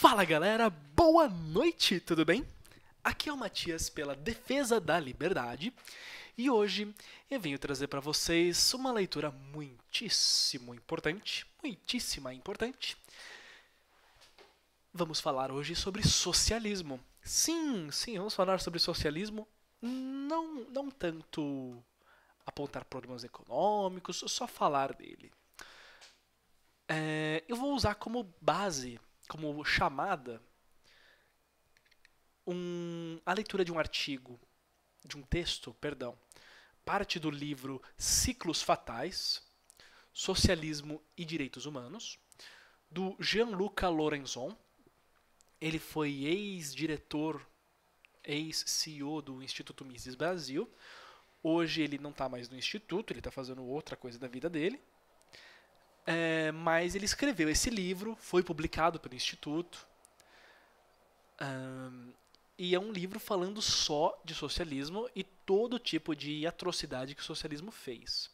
Fala galera, boa noite, tudo bem? Aqui é o Matias pela Defesa da Liberdade e hoje eu venho trazer para vocês uma leitura muitíssimo importante, muitíssima importante. Vamos falar hoje sobre socialismo. Sim, sim, vamos falar sobre socialismo, não, não tanto apontar problemas econômicos, só falar dele. É, eu vou usar como base como chamada um, a leitura de um artigo, de um texto, perdão, parte do livro Ciclos Fatais, Socialismo e Direitos Humanos, do Gianluca Lorenzon. Ele foi ex-diretor, ex-CEO do Instituto Mises Brasil. Hoje ele não está mais no instituto, ele está fazendo outra coisa da vida dele. É, mas ele escreveu esse livro, foi publicado pelo Instituto, um, e é um livro falando só de socialismo e todo tipo de atrocidade que o socialismo fez.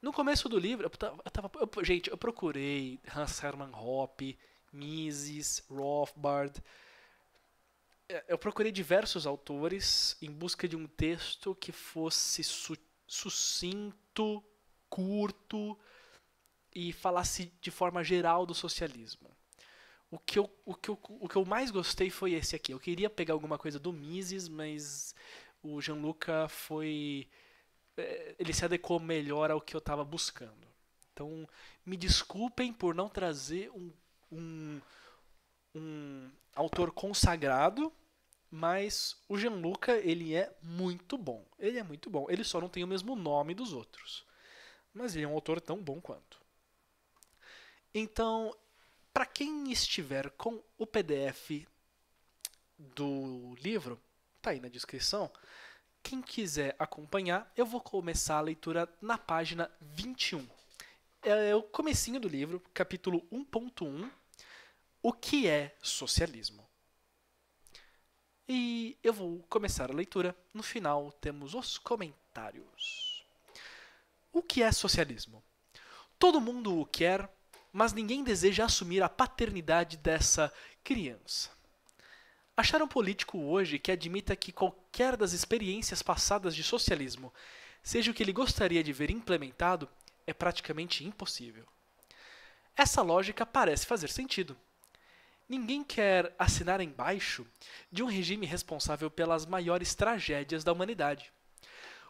No começo do livro, eu tava, eu tava eu, gente, eu procurei Hans Hermann Hoppe, Mises, Rothbard. É, eu procurei diversos autores em busca de um texto que fosse su, sucinto, curto, e falasse de forma geral do socialismo. O que, eu, o, que eu, o que eu mais gostei foi esse aqui. Eu queria pegar alguma coisa do Mises, mas o Gianluca foi. É, ele se adequou melhor ao que eu estava buscando. Então, me desculpem por não trazer um, um, um autor consagrado, mas o Gianluca, ele é muito bom. Ele é muito bom. Ele só não tem o mesmo nome dos outros. Mas ele é um autor tão bom quanto. Então, para quem estiver com o PDF do livro, tá aí na descrição. Quem quiser acompanhar, eu vou começar a leitura na página 21. É, é o comecinho do livro, capítulo 1.1, O que é socialismo? E eu vou começar a leitura. No final temos os comentários. O que é socialismo? Todo mundo o quer mas ninguém deseja assumir a paternidade dessa criança. Achar um político hoje que admita que qualquer das experiências passadas de socialismo seja o que ele gostaria de ver implementado é praticamente impossível. Essa lógica parece fazer sentido. Ninguém quer assinar embaixo de um regime responsável pelas maiores tragédias da humanidade.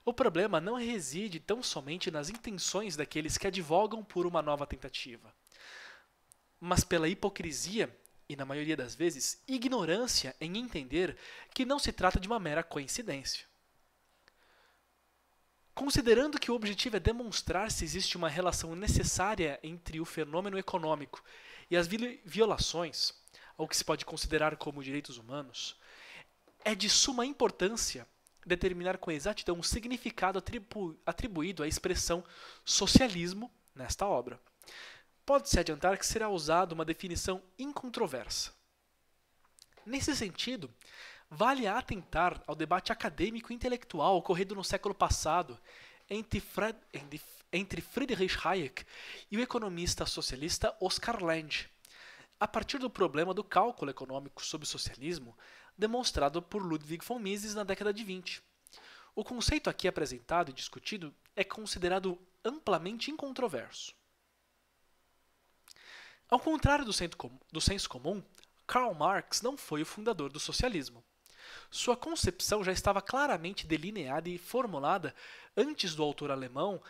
O problema não reside tão somente nas intenções daqueles que advogam por uma nova tentativa mas pela hipocrisia e, na maioria das vezes, ignorância em entender que não se trata de uma mera coincidência. Considerando que o objetivo é demonstrar se existe uma relação necessária entre o fenômeno econômico e as violações, ao que se pode considerar como direitos humanos, é de suma importância determinar com exatidão o significado atribu atribuído à expressão socialismo nesta obra pode-se adiantar que será usada uma definição incontroversa. Nesse sentido, vale atentar ao debate acadêmico e intelectual ocorrido no século passado entre, Fred, entre Friedrich Hayek e o economista socialista Oscar Lange, a partir do problema do cálculo econômico sob o socialismo demonstrado por Ludwig von Mises na década de 20. O conceito aqui apresentado e discutido é considerado amplamente incontroverso. Ao contrário do senso comum, Karl Marx não foi o fundador do socialismo. Sua concepção já estava claramente delineada e formulada antes do autor alemão,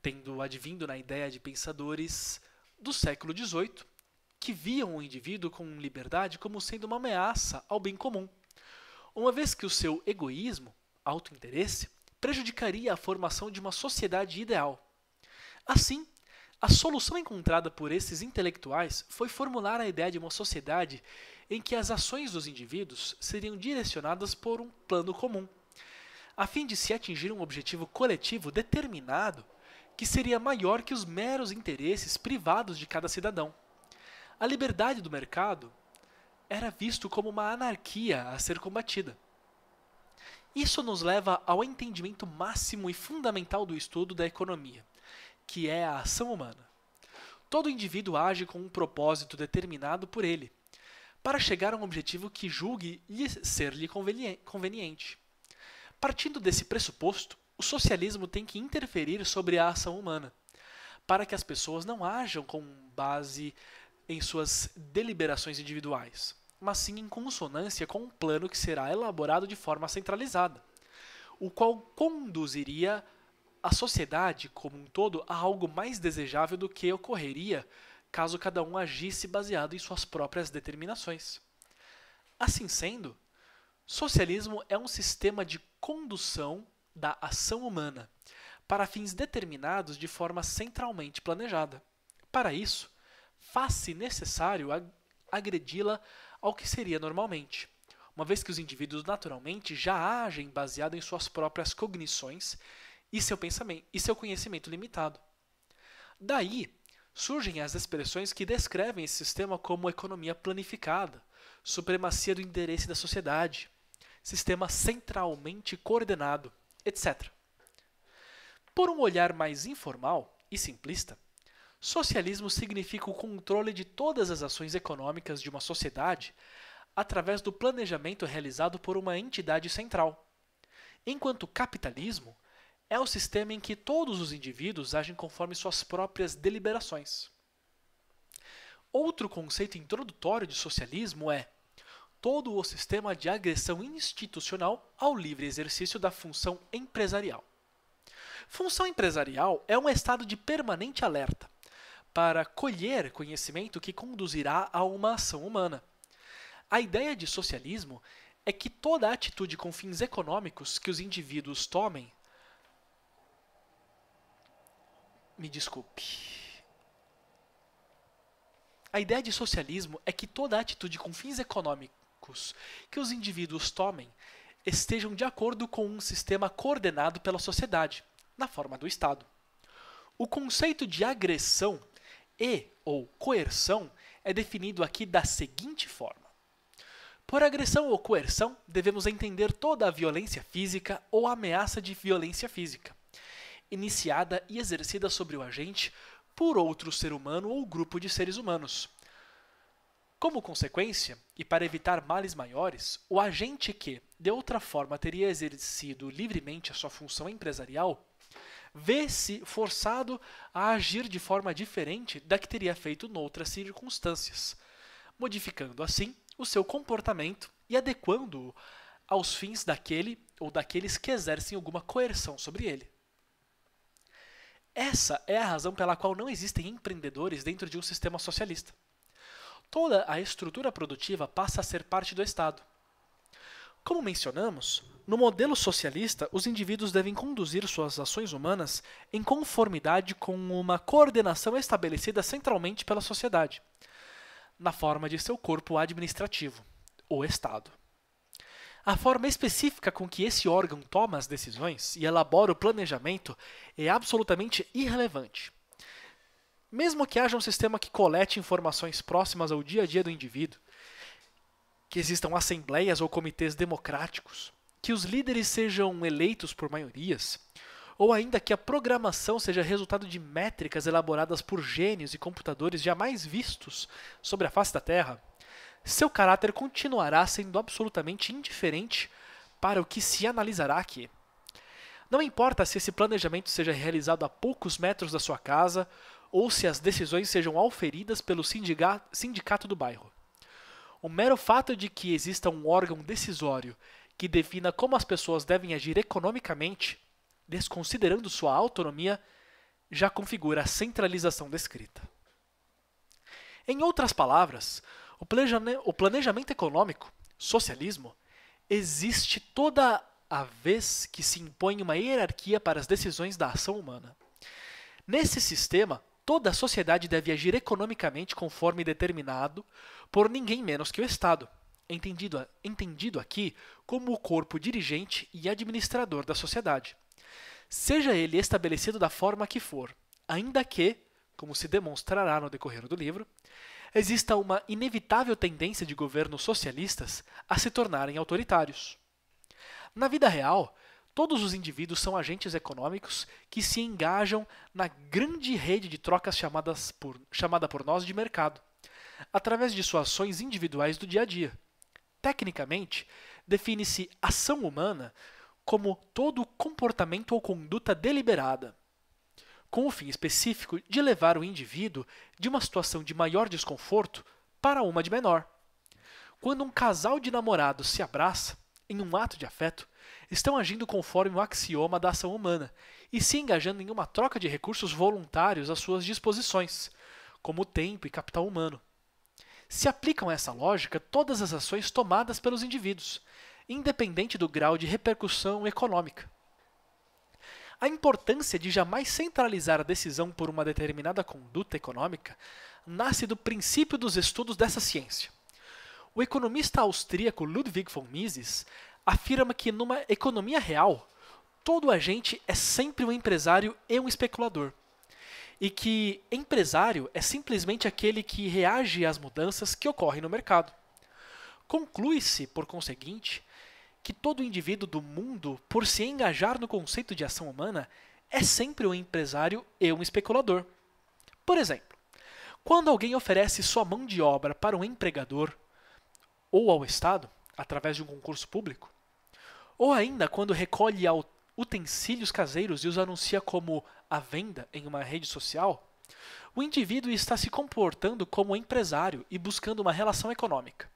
tendo advindo na ideia de pensadores do século XVIII, que viam o indivíduo com liberdade como sendo uma ameaça ao bem comum, uma vez que o seu egoísmo, autointeresse, prejudicaria a formação de uma sociedade ideal. Assim, a solução encontrada por esses intelectuais foi formular a ideia de uma sociedade em que as ações dos indivíduos seriam direcionadas por um plano comum, a fim de se atingir um objetivo coletivo determinado que seria maior que os meros interesses privados de cada cidadão. A liberdade do mercado era visto como uma anarquia a ser combatida. Isso nos leva ao entendimento máximo e fundamental do estudo da economia que é a ação humana. Todo indivíduo age com um propósito determinado por ele, para chegar a um objetivo que julgue ser-lhe conveniente. Partindo desse pressuposto, o socialismo tem que interferir sobre a ação humana, para que as pessoas não ajam com base em suas deliberações individuais, mas sim em consonância com um plano que será elaborado de forma centralizada, o qual conduziria a sociedade como um todo há algo mais desejável do que ocorreria caso cada um agisse baseado em suas próprias determinações. Assim sendo, socialismo é um sistema de condução da ação humana para fins determinados de forma centralmente planejada. Para isso, faz-se necessário agredi-la ao que seria normalmente, uma vez que os indivíduos naturalmente já agem baseado em suas próprias cognições e seu pensamento e seu conhecimento limitado. Daí surgem as expressões que descrevem esse sistema como economia planificada, supremacia do interesse da sociedade, sistema centralmente coordenado, etc. Por um olhar mais informal e simplista, socialismo significa o controle de todas as ações econômicas de uma sociedade através do planejamento realizado por uma entidade central, enquanto capitalismo é o sistema em que todos os indivíduos agem conforme suas próprias deliberações. Outro conceito introdutório de socialismo é todo o sistema de agressão institucional ao livre exercício da função empresarial. Função empresarial é um estado de permanente alerta para colher conhecimento que conduzirá a uma ação humana. A ideia de socialismo é que toda atitude com fins econômicos que os indivíduos tomem me desculpe. A ideia de socialismo é que toda atitude com fins econômicos que os indivíduos tomem estejam de acordo com um sistema coordenado pela sociedade, na forma do Estado. O conceito de agressão e ou coerção é definido aqui da seguinte forma: Por agressão ou coerção, devemos entender toda a violência física ou ameaça de violência física, iniciada e exercida sobre o agente por outro ser humano ou grupo de seres humanos. Como consequência, e para evitar males maiores, o agente que, de outra forma, teria exercido livremente a sua função empresarial, vê-se forçado a agir de forma diferente da que teria feito noutras circunstâncias, modificando assim o seu comportamento e adequando-o aos fins daquele ou daqueles que exercem alguma coerção sobre ele. Essa é a razão pela qual não existem empreendedores dentro de um sistema socialista. Toda a estrutura produtiva passa a ser parte do Estado. Como mencionamos, no modelo socialista, os indivíduos devem conduzir suas ações humanas em conformidade com uma coordenação estabelecida centralmente pela sociedade, na forma de seu corpo administrativo, o Estado. A forma específica com que esse órgão toma as decisões e elabora o planejamento é absolutamente irrelevante. Mesmo que haja um sistema que colete informações próximas ao dia a dia do indivíduo, que existam assembleias ou comitês democráticos, que os líderes sejam eleitos por maiorias, ou ainda que a programação seja resultado de métricas elaboradas por gênios e computadores jamais vistos sobre a face da Terra, seu caráter continuará sendo absolutamente indiferente para o que se analisará aqui. Não importa se esse planejamento seja realizado a poucos metros da sua casa ou se as decisões sejam auferidas pelo sindicato do bairro. O mero fato de que exista um órgão decisório que defina como as pessoas devem agir economicamente, desconsiderando sua autonomia, já configura a centralização descrita. Em outras palavras, o, o planejamento econômico, socialismo, existe toda a vez que se impõe uma hierarquia para as decisões da ação humana. Nesse sistema, toda a sociedade deve agir economicamente conforme determinado por ninguém menos que o Estado, entendido, entendido aqui como o corpo dirigente e administrador da sociedade. Seja ele estabelecido da forma que for, ainda que, como se demonstrará no decorrer do livro, exista uma inevitável tendência de governos socialistas a se tornarem autoritários. Na vida real, todos os indivíduos são agentes econômicos que se engajam na grande rede de trocas chamadas por, chamada por nós de mercado, através de suas ações individuais do dia a dia. Tecnicamente, define-se ação humana como todo comportamento ou conduta deliberada, com o fim específico de levar o indivíduo de uma situação de maior desconforto para uma de menor. Quando um casal de namorados se abraça, em um ato de afeto, estão agindo conforme o axioma da ação humana e se engajando em uma troca de recursos voluntários às suas disposições, como tempo e capital humano. Se aplicam a essa lógica todas as ações tomadas pelos indivíduos, independente do grau de repercussão econômica. A importância de jamais centralizar a decisão por uma determinada conduta econômica nasce do princípio dos estudos dessa ciência. O economista austríaco Ludwig von Mises afirma que numa economia real, todo agente é sempre um empresário e um especulador. E que empresário é simplesmente aquele que reage às mudanças que ocorrem no mercado. Conclui-se, por conseguinte, que todo indivíduo do mundo, por se engajar no conceito de ação humana, é sempre um empresário e um especulador. Por exemplo, quando alguém oferece sua mão de obra para um empregador ou ao Estado, através de um concurso público, ou ainda quando recolhe utensílios caseiros e os anuncia como à venda em uma rede social, o indivíduo está se comportando como empresário e buscando uma relação econômica.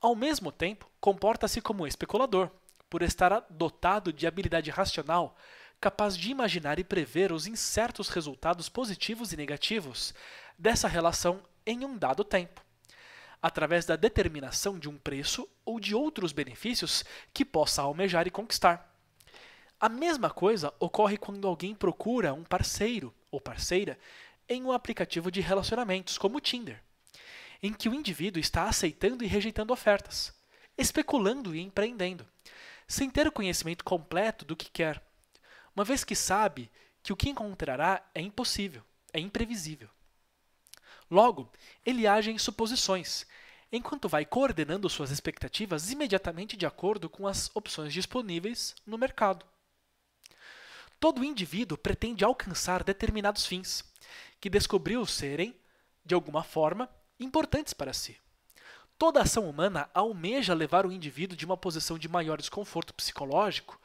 Ao mesmo tempo, comporta-se como especulador, por estar dotado de habilidade racional capaz de imaginar e prever os incertos resultados positivos e negativos dessa relação em um dado tempo, através da determinação de um preço ou de outros benefícios que possa almejar e conquistar. A mesma coisa ocorre quando alguém procura um parceiro ou parceira em um aplicativo de relacionamentos como o Tinder em que o indivíduo está aceitando e rejeitando ofertas, especulando e empreendendo, sem ter o conhecimento completo do que quer, uma vez que sabe que o que encontrará é impossível, é imprevisível. Logo, ele age em suposições, enquanto vai coordenando suas expectativas imediatamente de acordo com as opções disponíveis no mercado. Todo indivíduo pretende alcançar determinados fins, que descobriu serem, de alguma forma, importantes para si. Toda ação humana almeja levar o indivíduo de uma posição de maior desconforto psicológico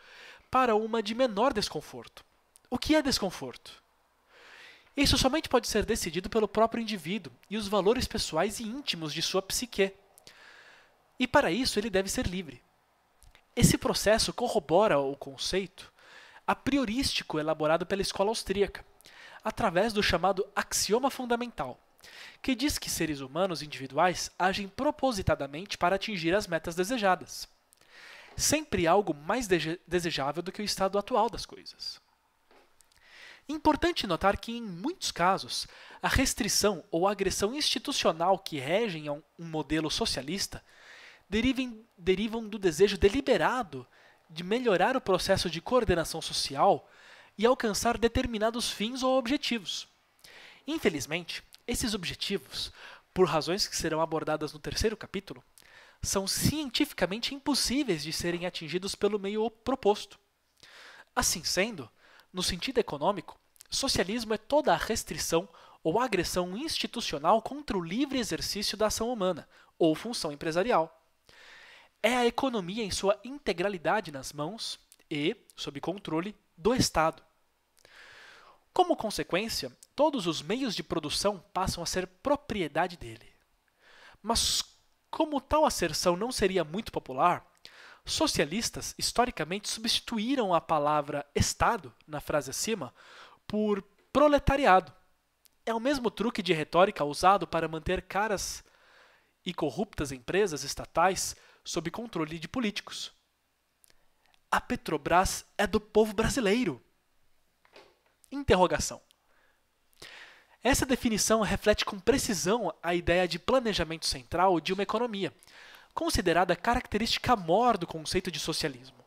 para uma de menor desconforto. O que é desconforto? Isso somente pode ser decidido pelo próprio indivíduo e os valores pessoais e íntimos de sua psique. E para isso ele deve ser livre. Esse processo corrobora o conceito a priorístico elaborado pela escola austríaca, através do chamado axioma fundamental, que diz que seres humanos individuais agem propositadamente para atingir as metas desejadas. Sempre algo mais desejável do que o estado atual das coisas. Importante notar que, em muitos casos, a restrição ou agressão institucional que regem um modelo socialista derivem, derivam do desejo deliberado de melhorar o processo de coordenação social e alcançar determinados fins ou objetivos. Infelizmente, esses objetivos, por razões que serão abordadas no terceiro capítulo, são cientificamente impossíveis de serem atingidos pelo meio proposto. Assim sendo, no sentido econômico, socialismo é toda a restrição ou agressão institucional contra o livre exercício da ação humana ou função empresarial. É a economia em sua integralidade nas mãos e, sob controle, do Estado. Como consequência, todos os meios de produção passam a ser propriedade dele. Mas, como tal asserção não seria muito popular, socialistas historicamente substituíram a palavra Estado, na frase acima, por proletariado. É o mesmo truque de retórica usado para manter caras e corruptas empresas estatais sob controle de políticos. A Petrobras é do povo brasileiro. Interrogação. Essa definição reflete com precisão a ideia de planejamento central de uma economia, considerada característica mor do conceito de socialismo.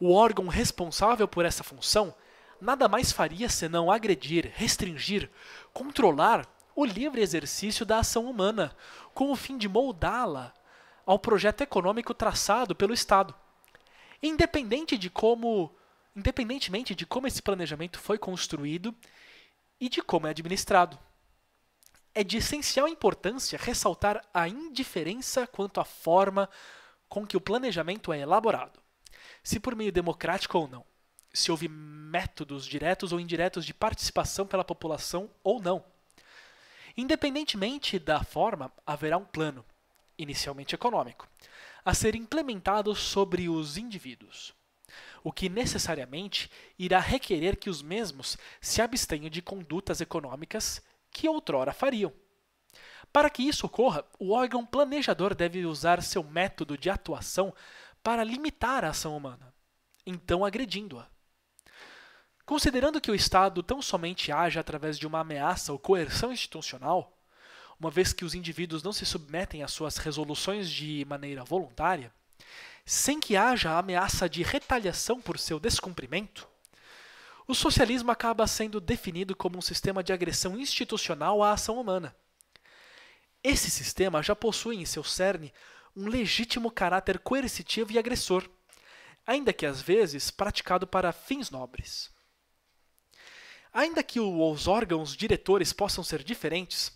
O órgão responsável por essa função nada mais faria senão agredir, restringir, controlar o livre exercício da ação humana, com o fim de moldá-la ao projeto econômico traçado pelo Estado. Independente de como independentemente de como esse planejamento foi construído e de como é administrado. É de essencial importância ressaltar a indiferença quanto à forma com que o planejamento é elaborado, se por meio democrático ou não, se houve métodos diretos ou indiretos de participação pela população ou não. Independentemente da forma, haverá um plano, inicialmente econômico, a ser implementado sobre os indivíduos o que necessariamente irá requerer que os mesmos se abstenham de condutas econômicas que outrora fariam. Para que isso ocorra, o órgão planejador deve usar seu método de atuação para limitar a ação humana, então agredindo-a. Considerando que o Estado tão somente age através de uma ameaça ou coerção institucional, uma vez que os indivíduos não se submetem às suas resoluções de maneira voluntária, sem que haja ameaça de retaliação por seu descumprimento, o socialismo acaba sendo definido como um sistema de agressão institucional à ação humana. Esse sistema já possui em seu cerne um legítimo caráter coercitivo e agressor, ainda que às vezes praticado para fins nobres. Ainda que os órgãos diretores possam ser diferentes,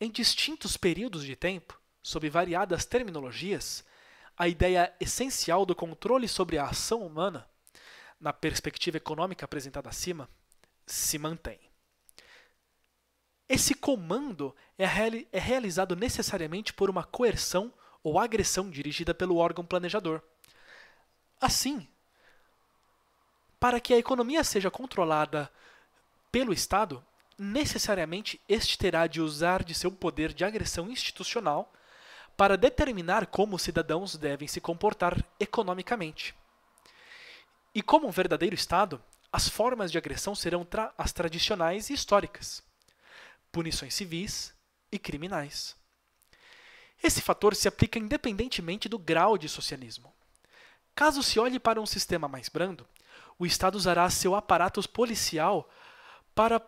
em distintos períodos de tempo, sob variadas terminologias, a ideia essencial do controle sobre a ação humana, na perspectiva econômica apresentada acima, se mantém. Esse comando é, reali é realizado necessariamente por uma coerção ou agressão dirigida pelo órgão planejador. Assim, para que a economia seja controlada pelo Estado, necessariamente este terá de usar de seu poder de agressão institucional para determinar como os cidadãos devem se comportar economicamente. E como um verdadeiro Estado, as formas de agressão serão tra as tradicionais e históricas, punições civis e criminais. Esse fator se aplica independentemente do grau de socialismo. Caso se olhe para um sistema mais brando, o Estado usará seu aparato policial para,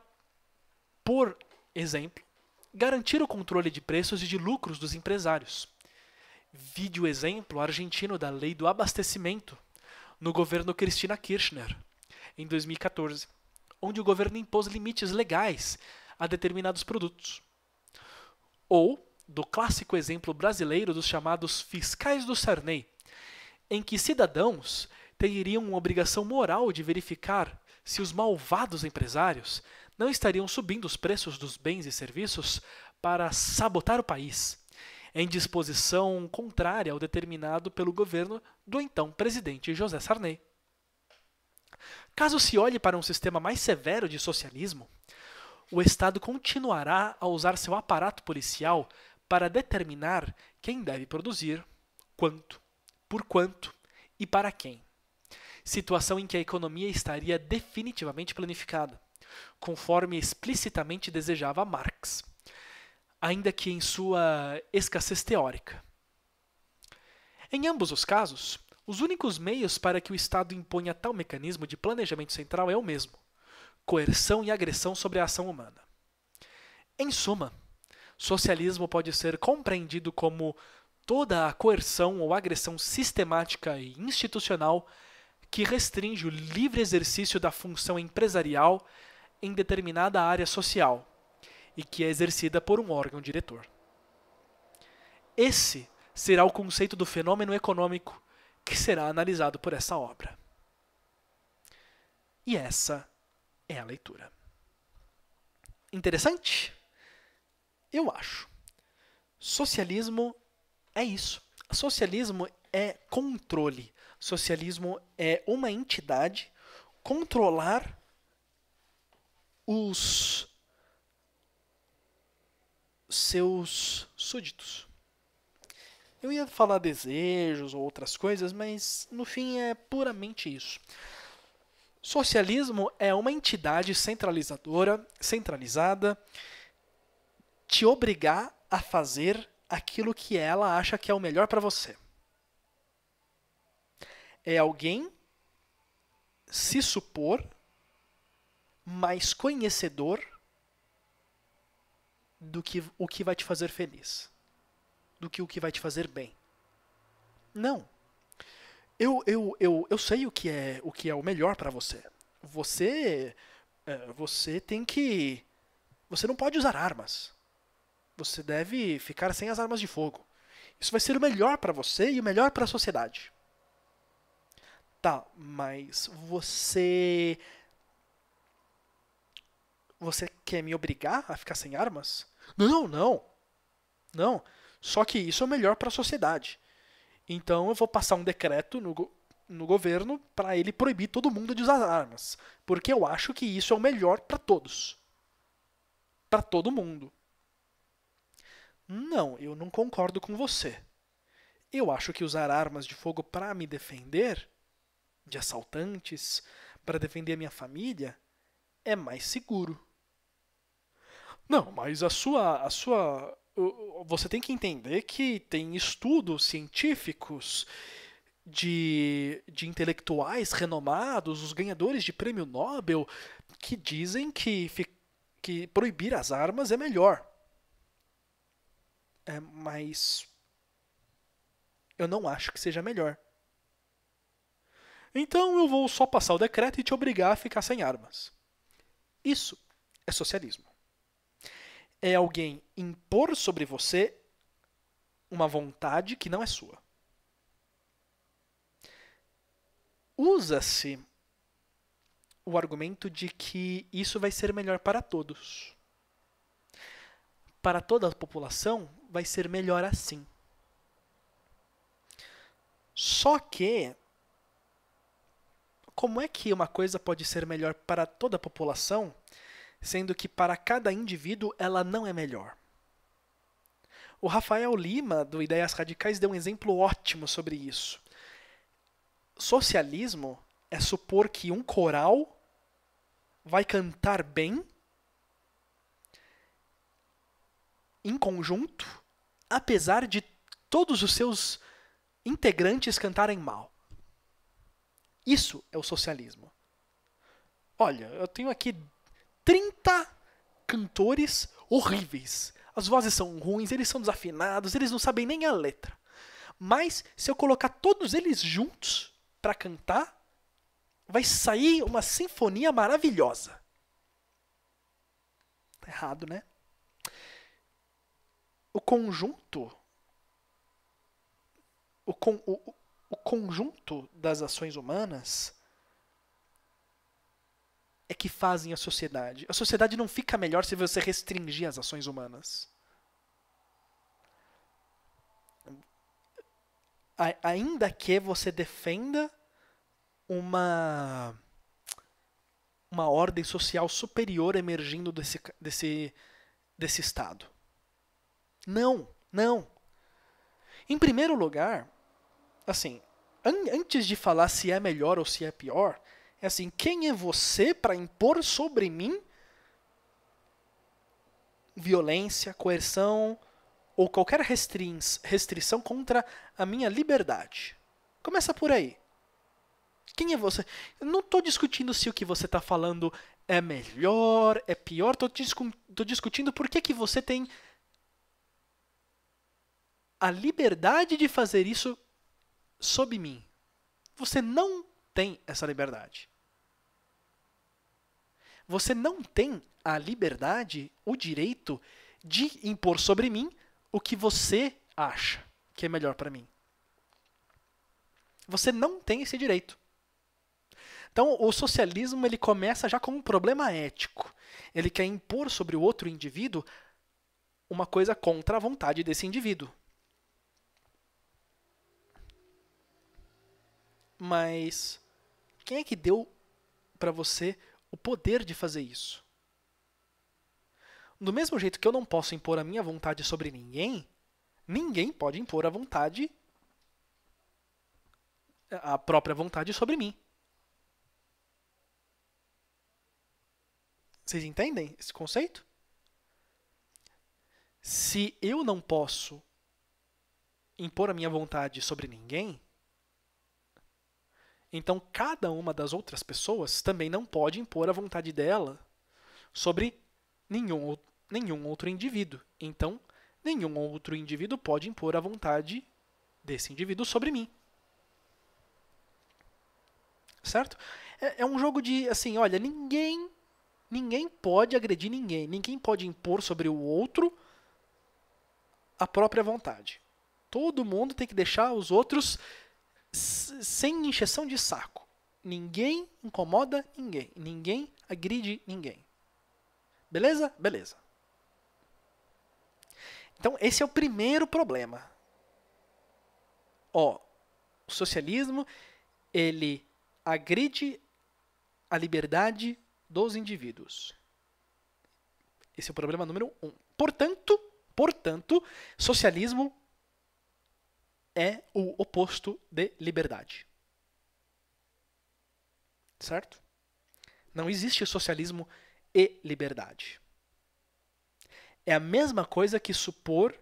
por exemplo, garantir o controle de preços e de lucros dos empresários. Vide o exemplo argentino da lei do abastecimento no governo Cristina Kirchner, em 2014, onde o governo impôs limites legais a determinados produtos. Ou do clássico exemplo brasileiro dos chamados fiscais do Sarney, em que cidadãos teriam uma obrigação moral de verificar se os malvados empresários não estariam subindo os preços dos bens e serviços para sabotar o país, em disposição contrária ao determinado pelo governo do então presidente José Sarney. Caso se olhe para um sistema mais severo de socialismo, o Estado continuará a usar seu aparato policial para determinar quem deve produzir, quanto, por quanto e para quem. Situação em que a economia estaria definitivamente planificada conforme explicitamente desejava Marx, ainda que em sua escassez teórica. Em ambos os casos, os únicos meios para que o Estado imponha tal mecanismo de planejamento central é o mesmo: coerção e agressão sobre a ação humana. Em suma, socialismo pode ser compreendido como toda a coerção ou agressão sistemática e institucional que restringe o livre exercício da função empresarial em determinada área social e que é exercida por um órgão diretor. Esse será o conceito do fenômeno econômico que será analisado por essa obra. E essa é a leitura. Interessante? Eu acho. Socialismo é isso. Socialismo é controle. Socialismo é uma entidade controlar os seus súditos. Eu ia falar desejos ou outras coisas, mas no fim é puramente isso. Socialismo é uma entidade centralizadora, centralizada, te obrigar a fazer aquilo que ela acha que é o melhor para você. É alguém se supor mais conhecedor do que o que vai te fazer feliz, do que o que vai te fazer bem. Não. Eu, eu, eu, eu sei o que é o que é o melhor para você. Você é, você tem que você não pode usar armas. Você deve ficar sem as armas de fogo. Isso vai ser o melhor para você e o melhor para a sociedade. Tá, mas você você quer me obrigar a ficar sem armas? Não, não. Não. Só que isso é melhor para a sociedade. Então eu vou passar um decreto no, no governo para ele proibir todo mundo de usar armas, porque eu acho que isso é o melhor para todos. Para todo mundo. Não, eu não concordo com você. Eu acho que usar armas de fogo para me defender de assaltantes, para defender a minha família, é mais seguro. Não, mas a sua, a sua, você tem que entender que tem estudos científicos de, de intelectuais renomados, os ganhadores de prêmio Nobel, que dizem que, que proibir as armas é melhor. É, mas eu não acho que seja melhor. Então eu vou só passar o decreto e te obrigar a ficar sem armas. Isso é socialismo é alguém impor sobre você uma vontade que não é sua. Usa-se o argumento de que isso vai ser melhor para todos. Para toda a população, vai ser melhor assim. Só que, como é que uma coisa pode ser melhor para toda a população sendo que para cada indivíduo ela não é melhor. O Rafael Lima, do Ideias Radicais, deu um exemplo ótimo sobre isso. Socialismo é supor que um coral vai cantar bem em conjunto, apesar de todos os seus integrantes cantarem mal. Isso é o socialismo. Olha, eu tenho aqui 30 cantores horríveis. As vozes são ruins, eles são desafinados, eles não sabem nem a letra. Mas se eu colocar todos eles juntos para cantar, vai sair uma sinfonia maravilhosa. Tá errado, né? O conjunto o, con, o, o conjunto das ações humanas é que fazem a sociedade. A sociedade não fica melhor se você restringir as ações humanas. ainda que você defenda uma uma ordem social superior emergindo desse, desse, desse Estado. Não, não. Em primeiro lugar, assim, an antes de falar se é melhor ou se é pior, é assim, quem é você para impor sobre mim violência, coerção ou qualquer restrição contra a minha liberdade? Começa por aí. Quem é você? Eu não estou discutindo se o que você está falando é melhor, é pior. Estou discu discutindo por que, que você tem a liberdade de fazer isso sob mim. Você não tem essa liberdade você não tem a liberdade, o direito de impor sobre mim o que você acha que é melhor para mim. Você não tem esse direito. Então, o socialismo ele começa já com um problema ético. Ele quer impor sobre o outro indivíduo uma coisa contra a vontade desse indivíduo. Mas quem é que deu para você o poder de fazer isso. Do mesmo jeito que eu não posso impor a minha vontade sobre ninguém, ninguém pode impor a vontade a própria vontade sobre mim. Vocês entendem esse conceito? Se eu não posso impor a minha vontade sobre ninguém, então, cada uma das outras pessoas também não pode impor a vontade dela sobre nenhum, nenhum outro indivíduo. Então, nenhum outro indivíduo pode impor a vontade desse indivíduo sobre mim. Certo? É, é um jogo de, assim, olha, ninguém, ninguém pode agredir ninguém. Ninguém pode impor sobre o outro a própria vontade. Todo mundo tem que deixar os outros sem injeção de saco. Ninguém incomoda ninguém. Ninguém agride ninguém. Beleza? Beleza. Então, esse é o primeiro problema. Ó, o socialismo, ele agride a liberdade dos indivíduos. Esse é o problema número um. Portanto, portanto, socialismo é o oposto de liberdade. Certo? Não existe socialismo e liberdade. É a mesma coisa que supor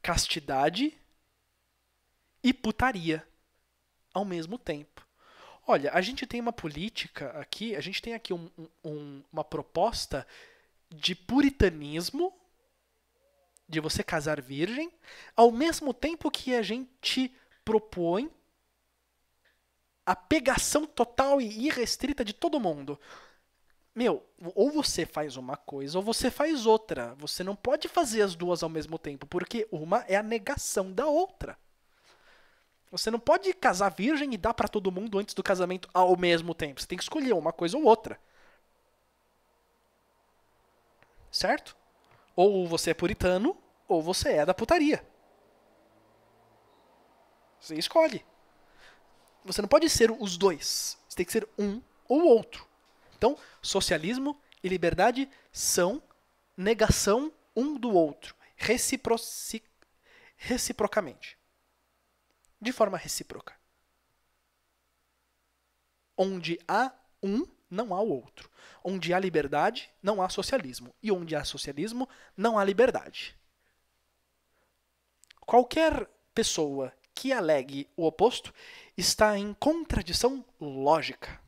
castidade e putaria ao mesmo tempo. Olha, a gente tem uma política aqui, a gente tem aqui um, um, uma proposta de puritanismo de você casar virgem, ao mesmo tempo que a gente propõe a pegação total e irrestrita de todo mundo. Meu, ou você faz uma coisa ou você faz outra. Você não pode fazer as duas ao mesmo tempo, porque uma é a negação da outra. Você não pode casar virgem e dar para todo mundo antes do casamento ao mesmo tempo. Você tem que escolher uma coisa ou outra. Certo? Ou você é puritano, ou você é da putaria. Você escolhe. Você não pode ser os dois. Você tem que ser um ou outro. Então, socialismo e liberdade são negação um do outro, reciproci... reciprocamente. De forma recíproca. Onde há um, não há o outro. Onde há liberdade, não há socialismo. E onde há socialismo, não há liberdade. Qualquer pessoa que alegue o oposto está em contradição lógica.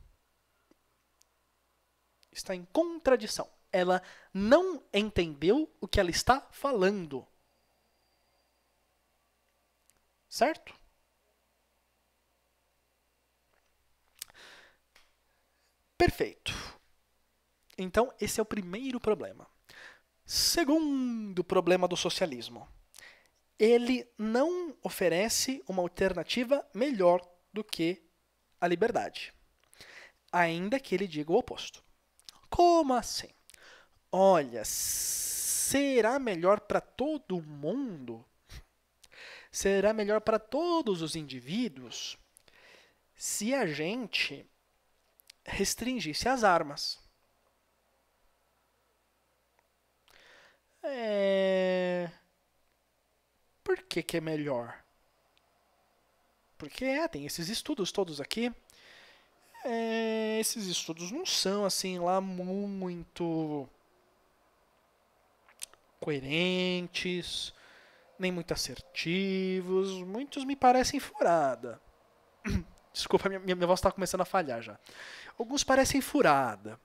Está em contradição. Ela não entendeu o que ela está falando. Certo? Perfeito. Então, esse é o primeiro problema. Segundo problema do socialismo. Ele não oferece uma alternativa melhor do que a liberdade, ainda que ele diga o oposto. Como assim? Olha, será melhor para todo mundo? Será melhor para todos os indivíduos se a gente restringir-se às armas. É... Por que, que é melhor? Porque é, tem esses estudos todos aqui. É, esses estudos não são assim lá muito coerentes, nem muito assertivos. Muitos me parecem furada. Desculpa, minha, minha voz está começando a falhar já. Alguns parecem furada.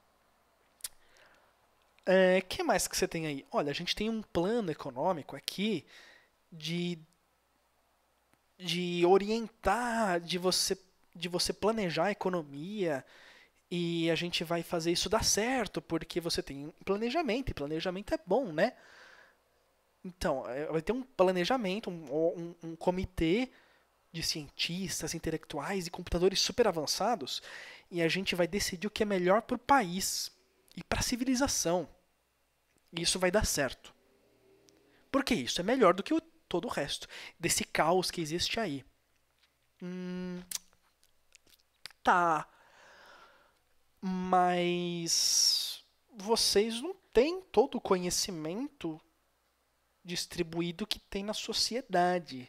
O é, que mais que você tem aí? Olha, a gente tem um plano econômico aqui de, de orientar, de você, de você planejar a economia e a gente vai fazer isso dar certo, porque você tem planejamento, e planejamento é bom, né? Então, é, vai ter um planejamento, um, um, um comitê de cientistas, intelectuais e computadores super avançados, e a gente vai decidir o que é melhor para o país e para a civilização. E isso vai dar certo. Porque isso é melhor do que o, todo o resto, desse caos que existe aí. Hum, tá. Mas vocês não têm todo o conhecimento distribuído que tem na sociedade.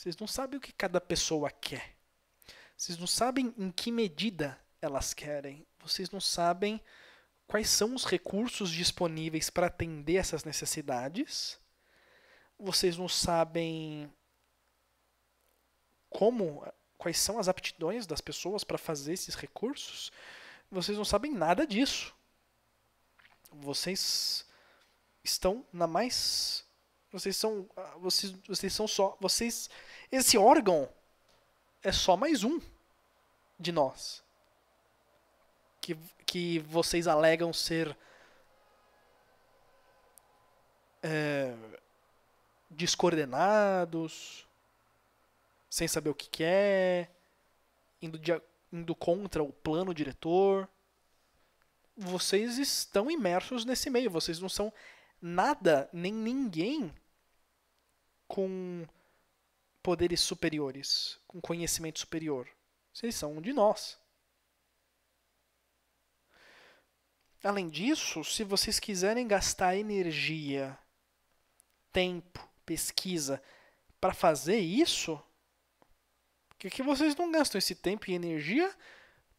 Vocês não sabem o que cada pessoa quer. Vocês não sabem em que medida elas querem. Vocês não sabem quais são os recursos disponíveis para atender essas necessidades. Vocês não sabem como, quais são as aptidões das pessoas para fazer esses recursos. Vocês não sabem nada disso. Vocês estão na mais vocês são. Ah, vocês, vocês são só. Vocês. Esse órgão é só mais um de nós. Que, que vocês alegam ser. É, descoordenados, sem saber o que quer, é, indo, indo contra o plano diretor. Vocês estão imersos nesse meio, vocês não são nada, nem ninguém com poderes superiores, com conhecimento superior. Vocês são de nós. Além disso, se vocês quiserem gastar energia, tempo, pesquisa para fazer isso, por que vocês não gastam esse tempo e energia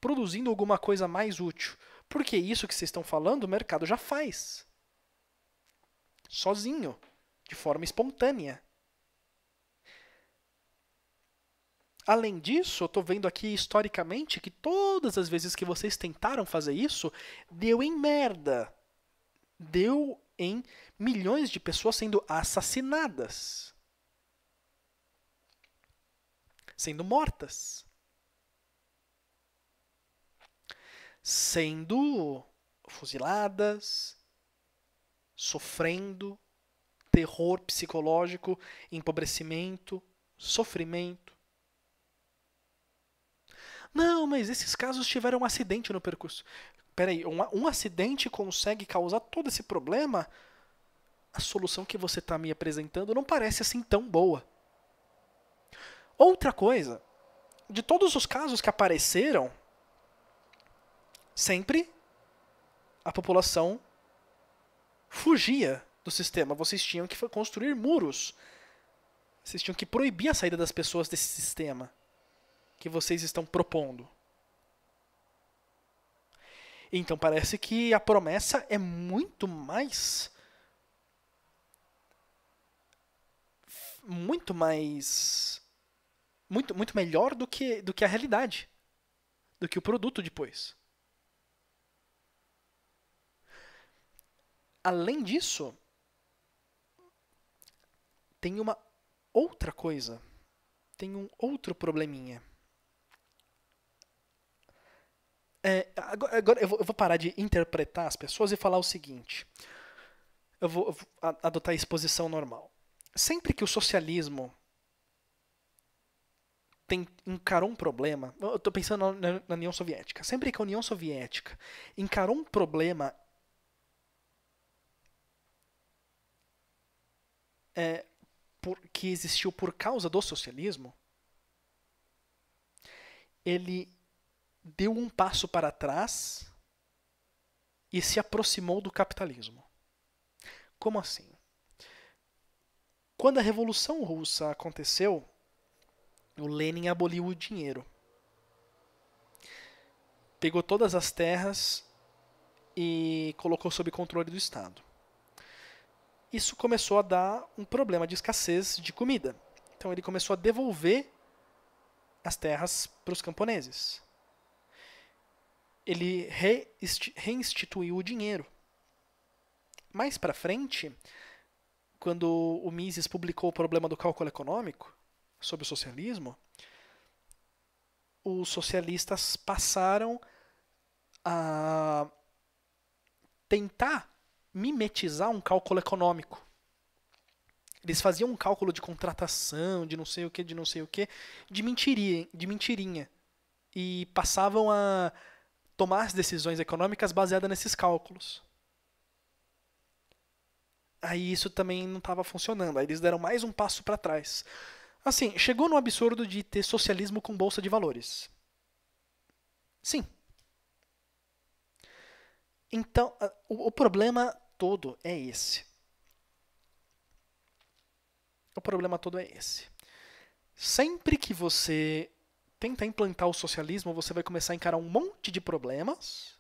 produzindo alguma coisa mais útil? Porque isso que vocês estão falando, o mercado já faz. Sozinho, de forma espontânea. Além disso, eu estou vendo aqui historicamente que todas as vezes que vocês tentaram fazer isso, deu em merda. Deu em milhões de pessoas sendo assassinadas, sendo mortas, sendo fuziladas, sofrendo terror psicológico, empobrecimento, sofrimento não, mas esses casos tiveram um acidente no percurso. Peraí, um, um acidente consegue causar todo esse problema? A solução que você está me apresentando não parece assim tão boa. Outra coisa, de todos os casos que apareceram, sempre a população fugia do sistema. Vocês tinham que construir muros. Vocês tinham que proibir a saída das pessoas desse sistema que vocês estão propondo. Então parece que a promessa é muito mais muito mais muito muito melhor do que do que a realidade, do que o produto depois. Além disso, tem uma outra coisa, tem um outro probleminha É, agora, agora eu, vou, eu, vou, parar de interpretar as pessoas e falar o seguinte. Eu vou, eu vou adotar a exposição normal. Sempre que o socialismo tem, encarou um problema, eu estou pensando na, na União Soviética. Sempre que a União Soviética encarou um problema É, por, que existiu por causa do socialismo, ele deu um passo para trás e se aproximou do capitalismo. Como assim? Quando a Revolução Russa aconteceu, o Lenin aboliu o dinheiro. Pegou todas as terras e colocou sob controle do Estado. Isso começou a dar um problema de escassez de comida. Então ele começou a devolver as terras para os camponeses ele reinstituiu o dinheiro. Mais para frente, quando o Mises publicou o problema do cálculo econômico sobre o socialismo, os socialistas passaram a tentar mimetizar um cálculo econômico. Eles faziam um cálculo de contratação, de não sei o que, de não sei o que, de mentirinha, de mentirinha. E passavam a tomar as decisões econômicas baseadas nesses cálculos. Aí isso também não estava funcionando. Aí eles deram mais um passo para trás. Assim, chegou no absurdo de ter socialismo com bolsa de valores. Sim. Então, o problema todo é esse. O problema todo é esse. Sempre que você tenta implantar o socialismo, você vai começar a encarar um monte de problemas.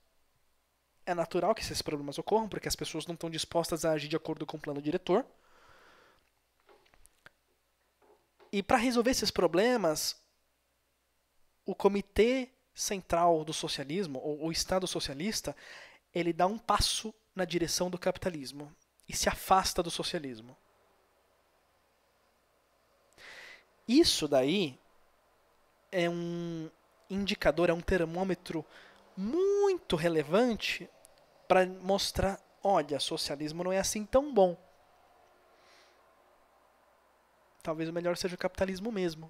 É natural que esses problemas ocorram, porque as pessoas não estão dispostas a agir de acordo com o plano diretor. E para resolver esses problemas, o Comitê Central do Socialismo, ou o Estado Socialista, ele dá um passo na direção do capitalismo e se afasta do socialismo. Isso daí é um indicador, é um termômetro muito relevante para mostrar, olha, socialismo não é assim tão bom. Talvez o melhor seja o capitalismo mesmo.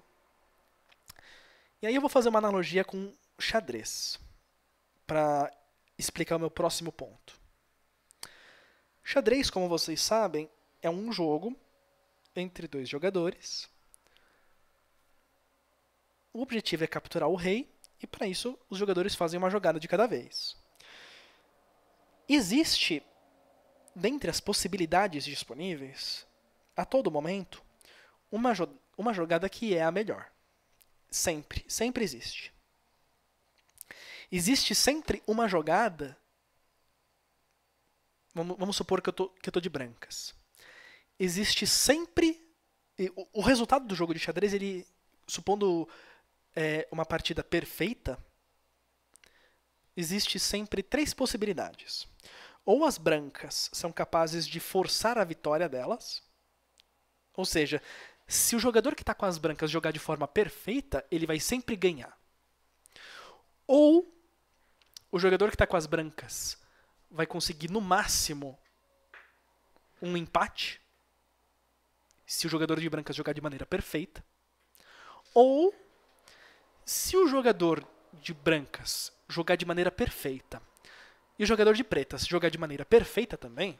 E aí eu vou fazer uma analogia com xadrez para explicar o meu próximo ponto. Xadrez, como vocês sabem, é um jogo entre dois jogadores o objetivo é capturar o rei, e para isso os jogadores fazem uma jogada de cada vez. Existe, dentre as possibilidades disponíveis, a todo momento, uma, jo uma jogada que é a melhor. Sempre, sempre existe. Existe sempre uma jogada. Vamos, vamos supor que eu, tô, que eu tô de brancas. Existe sempre. O, o resultado do jogo de xadrez, ele. Supondo é, uma partida perfeita, existe sempre três possibilidades. Ou as brancas são capazes de forçar a vitória delas, ou seja, se o jogador que está com as brancas jogar de forma perfeita, ele vai sempre ganhar. Ou o jogador que está com as brancas vai conseguir no máximo um empate, se o jogador de brancas jogar de maneira perfeita. Ou se o jogador de brancas jogar de maneira perfeita e o jogador de pretas jogar de maneira perfeita também,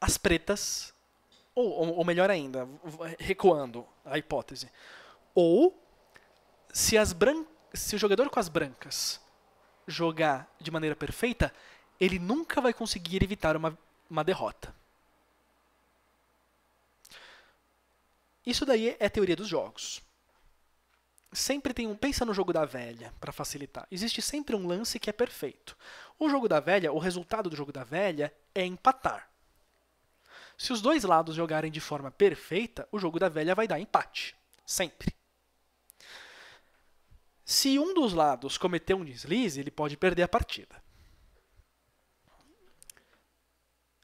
as pretas, ou, ou melhor ainda, recuando a hipótese, ou se, as bran se o jogador com as brancas jogar de maneira perfeita, ele nunca vai conseguir evitar uma, uma derrota. Isso daí é teoria dos jogos. Sempre tem um. Pensa no jogo da velha, para facilitar. Existe sempre um lance que é perfeito. O jogo da velha, o resultado do jogo da velha é empatar. Se os dois lados jogarem de forma perfeita, o jogo da velha vai dar empate. Sempre. Se um dos lados cometer um deslize, ele pode perder a partida.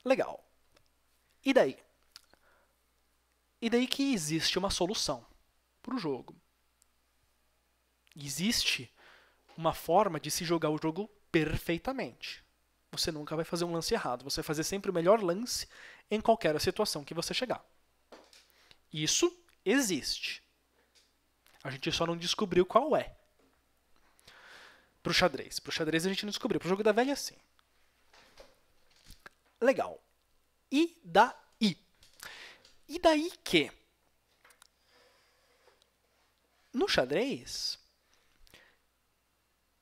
Legal. E daí? E daí que existe uma solução para o jogo. Existe uma forma de se jogar o jogo perfeitamente. Você nunca vai fazer um lance errado. Você vai fazer sempre o melhor lance em qualquer situação que você chegar. Isso existe. A gente só não descobriu qual é. para o xadrez. para o xadrez a gente não descobriu. o jogo da velha, é sim. Legal. E da e daí que? No xadrez,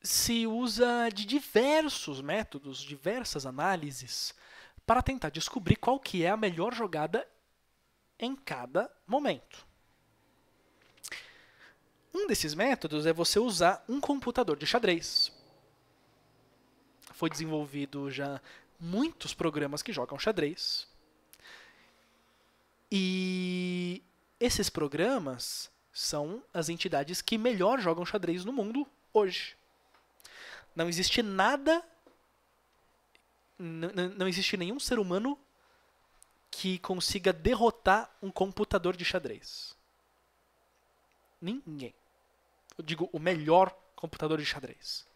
se usa de diversos métodos, diversas análises, para tentar descobrir qual que é a melhor jogada em cada momento. Um desses métodos é você usar um computador de xadrez. Foi desenvolvido já muitos programas que jogam xadrez. E esses programas são as entidades que melhor jogam xadrez no mundo hoje. Não existe nada. Não existe nenhum ser humano que consiga derrotar um computador de xadrez. Ninguém. Eu digo, o melhor computador de xadrez.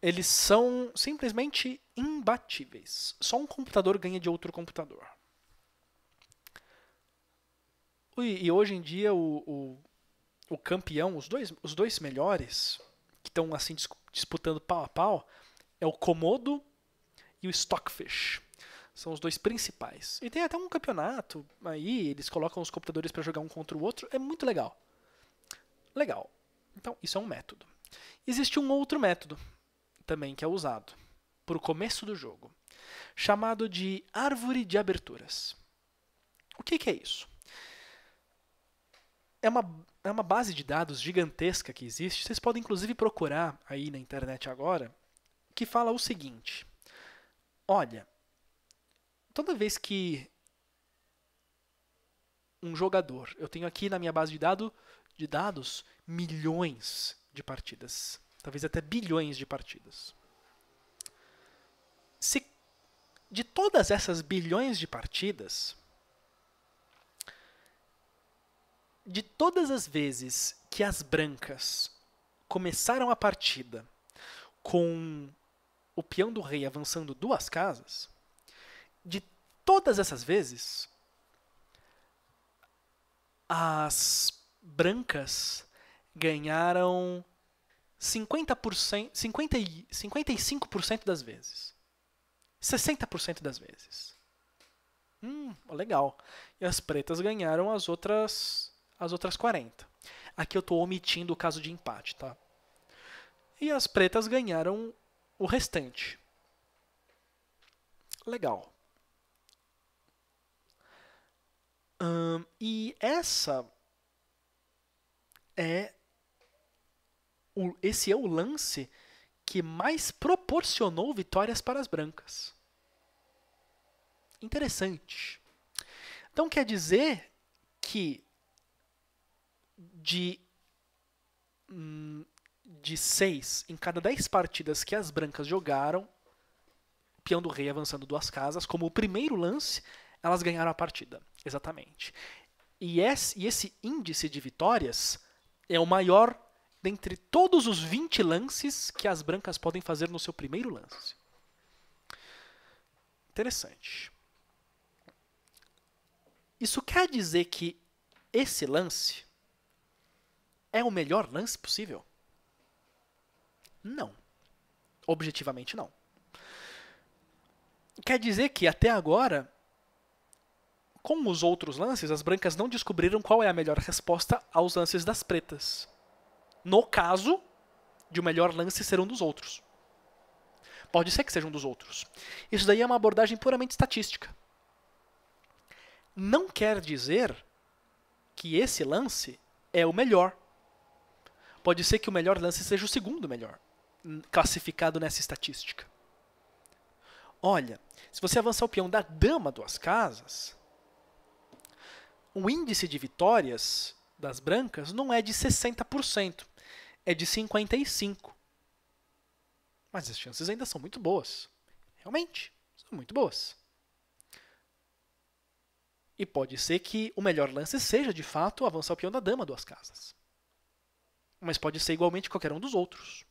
Eles são simplesmente imbatíveis. Só um computador ganha de outro computador. E, e hoje em dia o, o, o, campeão, os dois, os dois melhores que estão assim disputando pau a pau é o Komodo e o Stockfish. São os dois principais. E tem até um campeonato aí, eles colocam os computadores para jogar um contra o outro, é muito legal. Legal. Então, isso é um método. Existe um outro método também que é usado para o começo do jogo, chamado de árvore de aberturas. O que, que é isso? é uma, é uma base de dados gigantesca que existe. Vocês podem inclusive procurar aí na internet agora, que fala o seguinte: olha, toda vez que um jogador, eu tenho aqui na minha base de, dado, de dados milhões de partidas, talvez até bilhões de partidas. Se de todas essas bilhões de partidas, de todas as vezes que as brancas começaram a partida com o peão do rei avançando duas casas, de todas essas vezes, as brancas ganharam 50%, 50 55% das vezes. 60% das vezes. Hum, legal. E as pretas ganharam as outras as outras 40. Aqui eu estou omitindo o caso de empate, tá? E as pretas ganharam o restante. Legal. Hum, e essa é o, esse é o lance que mais proporcionou vitórias para as brancas. Interessante. Então quer dizer que de hum, de 6 em cada 10 partidas que as brancas jogaram, peão do rei avançando duas casas, como o primeiro lance, elas ganharam a partida. Exatamente. E esse, índice de vitórias é o maior dentre todos os 20 lances que as brancas podem fazer no seu primeiro lance. Interessante. Isso quer dizer que esse lance é o melhor lance possível? Não. Objetivamente, não. Quer dizer que até agora, com os outros lances, as brancas não descobriram qual é a melhor resposta aos lances das pretas. No caso de o melhor lance ser um dos outros. Pode ser que seja um dos outros. Isso daí é uma abordagem puramente estatística. Não quer dizer que esse lance é o melhor pode ser que o melhor lance seja o segundo melhor hum, classificado nessa estatística. Olha, se você avançar o peão da dama duas casas, o índice de vitórias das brancas não é de 60%, é de 55%. Mas as chances ainda são muito boas. Realmente, são muito boas. E pode ser que o melhor lance seja, de fato, avançar o peão da dama duas casas mas pode ser igualmente qualquer um dos outros.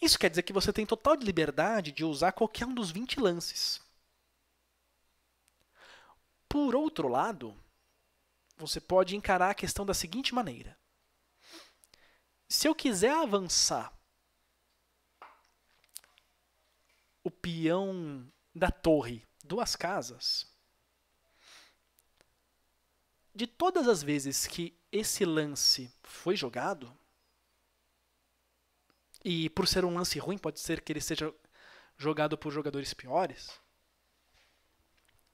Isso quer dizer que você tem total liberdade de usar qualquer um dos 20 lances. Por outro lado, você pode encarar a questão da seguinte maneira: se eu quiser avançar o peão da torre duas casas, de todas as vezes que esse lance foi jogado, e por ser um lance ruim, pode ser que ele seja jogado por jogadores piores.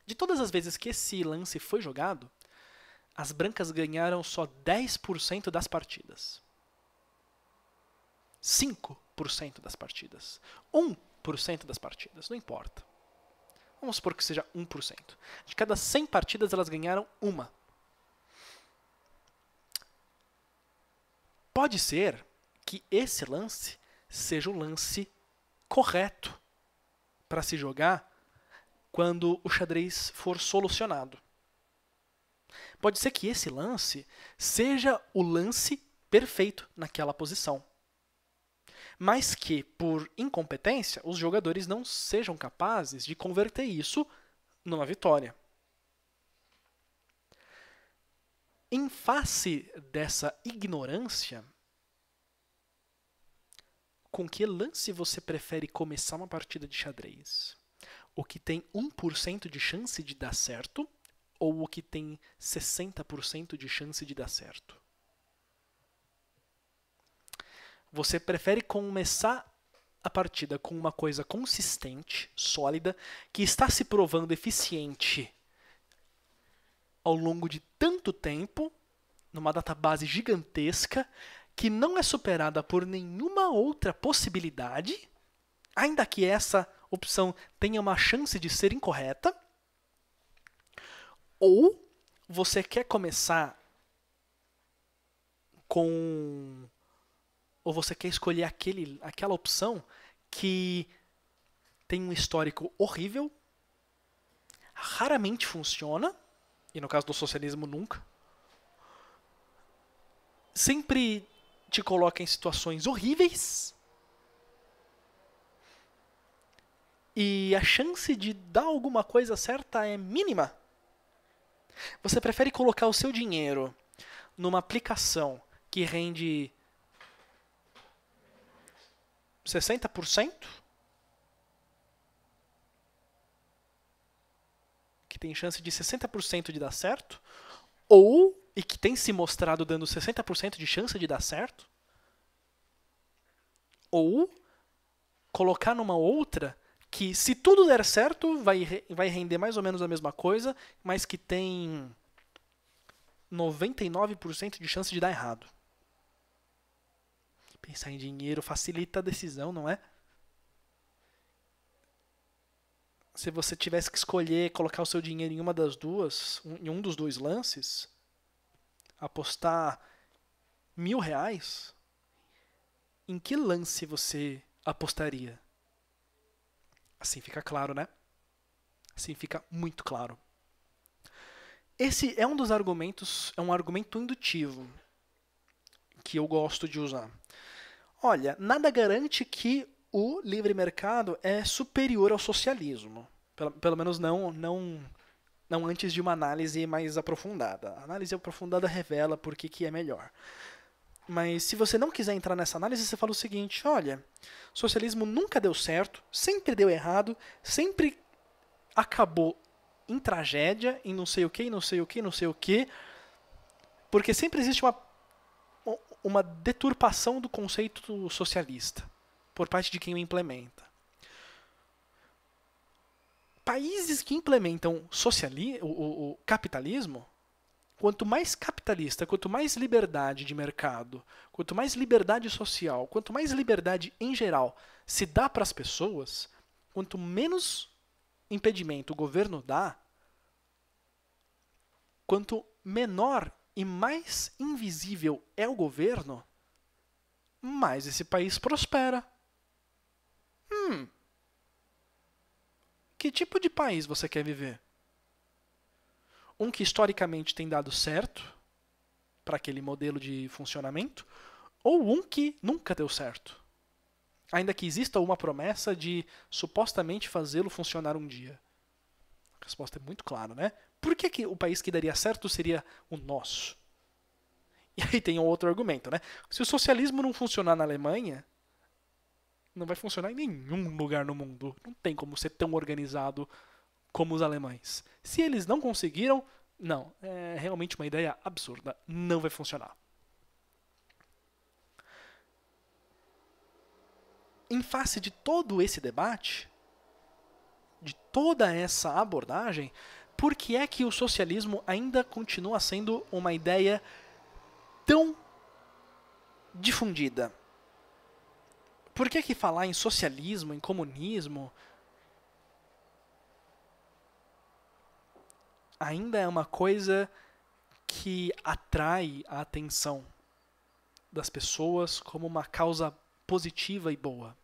De todas as vezes que esse lance foi jogado, as brancas ganharam só 10% das partidas. 5% das partidas. 1% das partidas, não importa. Vamos supor que seja 1%. De cada 100 partidas, elas ganharam uma. Pode ser que esse lance seja o lance correto para se jogar quando o xadrez for solucionado. Pode ser que esse lance seja o lance perfeito naquela posição, mas que, por incompetência, os jogadores não sejam capazes de converter isso numa vitória. em face dessa ignorância, com que lance você prefere começar uma partida de xadrez? O que tem 1% de chance de dar certo ou o que tem 60% de chance de dar certo? Você prefere começar a partida com uma coisa consistente, sólida, que está se provando eficiente ao longo de tanto tempo, numa database gigantesca, que não é superada por nenhuma outra possibilidade, ainda que essa opção tenha uma chance de ser incorreta, ou você quer começar com ou você quer escolher aquele, aquela opção que tem um histórico horrível, raramente funciona e no caso do socialismo nunca, sempre te coloca em situações horríveis. E a chance de dar alguma coisa certa é mínima. Você prefere colocar o seu dinheiro numa aplicação que rende 60%? que tem chance de 60% de dar certo, ou, e que tem se mostrado dando 60% de chance de dar certo, ou colocar numa outra que, se tudo der certo, vai, vai render mais ou menos a mesma coisa, mas que tem 99% de chance de dar errado. Pensar em dinheiro facilita a decisão, não é? se você tivesse que escolher colocar o seu dinheiro em uma das duas, um, em um dos dois lances, apostar mil reais, em que lance você apostaria? Assim fica claro, né? Assim fica muito claro. Esse é um dos argumentos, é um argumento indutivo que eu gosto de usar. Olha, nada garante que o livre mercado é superior ao socialismo. Pelo, pelo menos não, não, não antes de uma análise mais aprofundada. A análise aprofundada revela por que, que é melhor. Mas se você não quiser entrar nessa análise, você fala o seguinte: olha, socialismo nunca deu certo, sempre deu errado, sempre acabou em tragédia, em não sei o que, não sei o que, não sei o que, porque sempre existe uma, uma deturpação do conceito socialista por parte de quem o implementa. Países que implementam sociali o, o, o capitalismo, quanto mais capitalista, quanto mais liberdade de mercado, quanto mais liberdade social, quanto mais liberdade em geral se dá para as pessoas, quanto menos impedimento o governo dá, quanto menor e mais invisível é o governo, mais esse país prospera. Hum. Que tipo de país você quer viver? Um que historicamente tem dado certo para aquele modelo de funcionamento, ou um que nunca deu certo? Ainda que exista uma promessa de supostamente fazê-lo funcionar um dia. A resposta é muito clara, né? Por que, que o país que daria certo seria o nosso? E aí tem um outro argumento, né? Se o socialismo não funcionar na Alemanha, não vai funcionar em nenhum lugar no mundo. Não tem como ser tão organizado como os alemães. Se eles não conseguiram, não, é realmente uma ideia absurda. Não vai funcionar. Em face de todo esse debate, de toda essa abordagem, por que é que o socialismo ainda continua sendo uma ideia tão difundida? Por que, que falar em socialismo, em comunismo, ainda é uma coisa que atrai a atenção das pessoas como uma causa positiva e boa.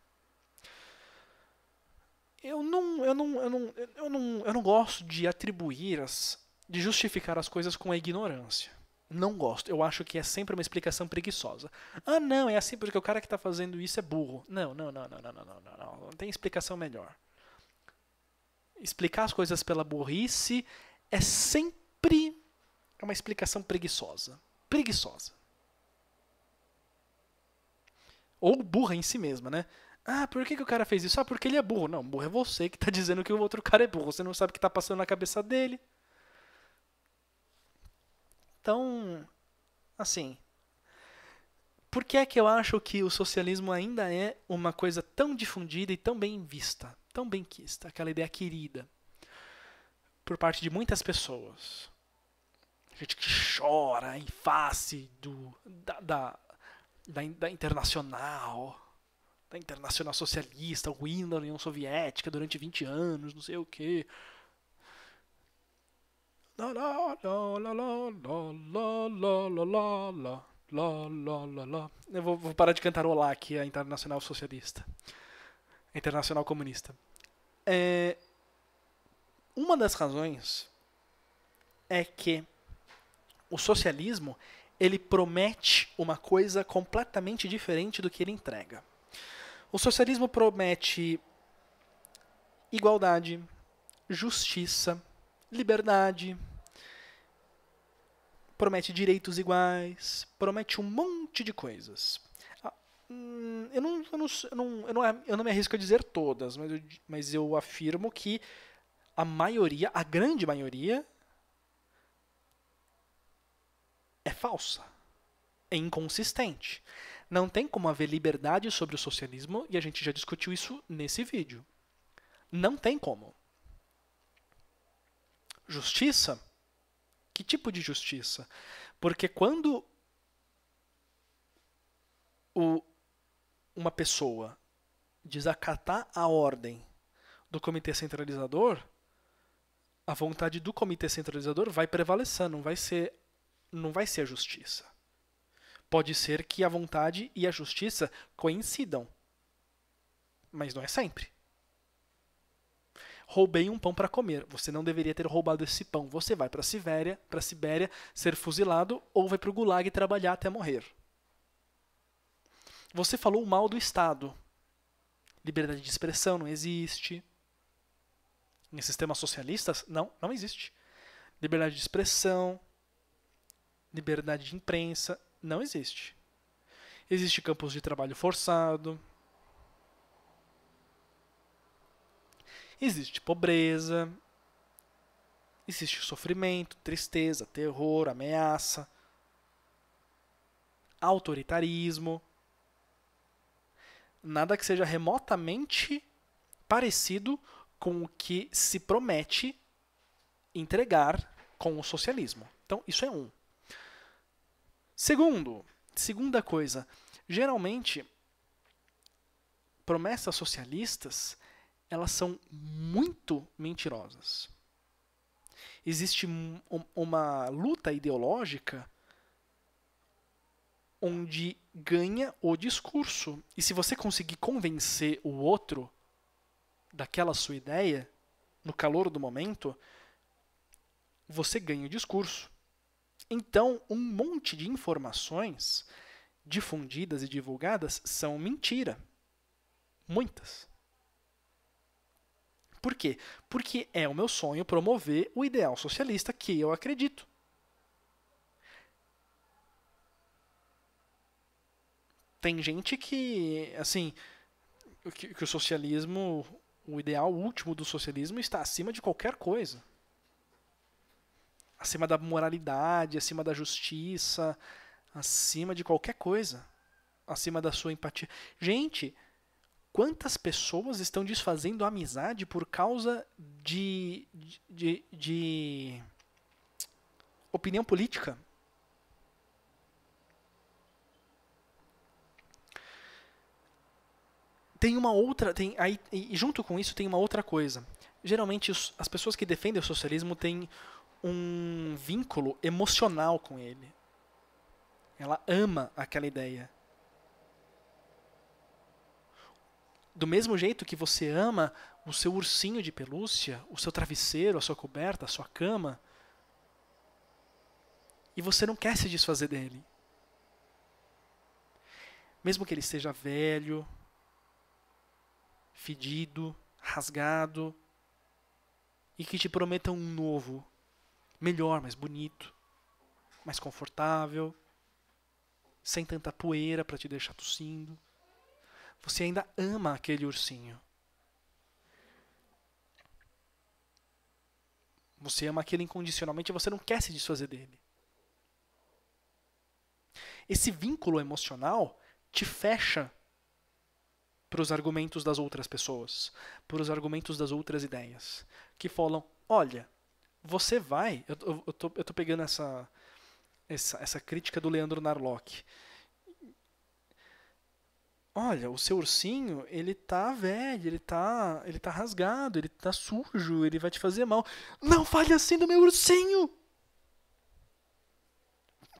Eu não, eu não, eu não, eu não, eu não gosto de atribuir as, de justificar as coisas com a ignorância não gosto. Eu acho que é sempre uma explicação preguiçosa. Ah, não, é assim porque o cara que está fazendo isso é burro. Não, não, não, não, não, não, não, não, não. tem explicação melhor. Explicar as coisas pela burrice é sempre uma explicação preguiçosa. Preguiçosa. Ou burra em si mesma, né? Ah, por que, que o cara fez isso? Ah, porque ele é burro. Não, burro é você que está dizendo que o outro cara é burro. Você não sabe o que está passando na cabeça dele. Então, assim, por que é que eu acho que o socialismo ainda é uma coisa tão difundida e tão bem vista, tão bem quista, aquela ideia querida por parte de muitas pessoas? Gente que chora em face do, da, da, da, da internacional, da internacional socialista, o hino da União Soviética durante 20 anos, não sei o quê lá, Eu vou, vou, parar de cantarolar aqui a Internacional Socialista. Internacional Comunista. É, uma das razões é que o socialismo ele promete uma coisa completamente diferente do que ele entrega. O socialismo promete igualdade, justiça, liberdade, promete direitos iguais, promete um monte de coisas. Ah, hum, eu não, eu não, eu não, é, eu não, me arrisco a dizer todas, mas eu, mas eu afirmo que a maioria, a grande maioria, é falsa, é inconsistente. Não tem como haver liberdade sobre o socialismo, e a gente já discutiu isso nesse vídeo. Não tem como. Justiça? Que tipo de justiça? Porque quando o, uma pessoa desacatar a ordem do comitê centralizador, a vontade do comitê centralizador vai prevalecer, não vai ser não vai ser a justiça. Pode ser que a vontade e a justiça coincidam, mas não é sempre roubei um pão para comer. Você não deveria ter roubado esse pão. Você vai para a Sibéria, para Sibéria ser fuzilado ou vai para o Gulag trabalhar até morrer. Você falou mal do Estado. Liberdade de expressão não existe. Em sistemas socialistas, não, não existe. Liberdade de expressão, liberdade de imprensa, não existe. Existe campos de trabalho forçado, Existe pobreza, existe sofrimento, tristeza, terror, ameaça, autoritarismo. Nada que seja remotamente parecido com o que se promete entregar com o socialismo. Então, isso é um. Segundo, segunda coisa, geralmente promessas socialistas elas são muito mentirosas. Existe uma luta ideológica onde ganha o discurso. E se você conseguir convencer o outro daquela sua ideia, no calor do momento, você ganha o discurso. Então, um monte de informações difundidas e divulgadas são mentira. Muitas. Por quê? Porque é o meu sonho promover o ideal socialista que eu acredito. Tem gente que, assim, que, que o socialismo, o ideal último do socialismo está acima de qualquer coisa. Acima da moralidade, acima da justiça, acima de qualquer coisa. Acima da sua empatia. Gente, Quantas pessoas estão desfazendo amizade por causa de, de, de, de opinião política? Tem uma outra, tem aí, e junto com isso tem uma outra coisa. Geralmente os, as pessoas que defendem o socialismo têm um vínculo emocional com ele. Ela ama aquela ideia. Do mesmo jeito que você ama o seu ursinho de pelúcia, o seu travesseiro, a sua coberta, a sua cama, e você não quer se desfazer dele. Mesmo que ele esteja velho, fedido, rasgado, e que te prometa um novo, melhor, mais bonito, mais confortável, sem tanta poeira para te deixar tossindo. Você ainda ama aquele ursinho. Você ama aquele incondicionalmente e você não quer se desfazer dele. Esse vínculo emocional te fecha para os argumentos das outras pessoas, para os argumentos das outras ideias, que falam: olha, você vai. Eu, estou eu, tô, eu tô pegando essa, essa, essa crítica do Leandro Narlock olha, o seu ursinho, ele tá velho, ele tá, ele tá rasgado, ele tá sujo, ele vai te fazer mal. Não fale assim do meu ursinho!